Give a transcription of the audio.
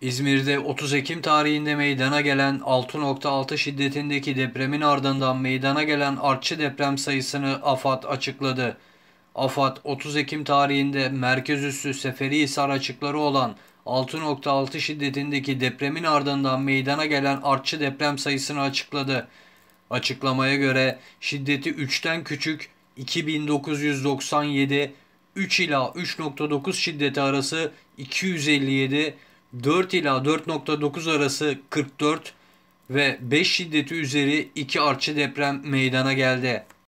İzmir'de 30 Ekim tarihinde meydana gelen 6.6 şiddetindeki depremin ardından meydana gelen artçı deprem sayısını AFAD açıkladı. AFAD 30 Ekim tarihinde merkez üssü Seferihisar açıkları olan 6.6 şiddetindeki depremin ardından meydana gelen artçı deprem sayısını açıkladı. Açıklamaya göre şiddeti 3'ten küçük 2997, 3 ila 3.9 şiddeti arası 257, 4 ila 4.9 arası 44 ve 5 şiddeti üzeri 2 artçı deprem meydana geldi.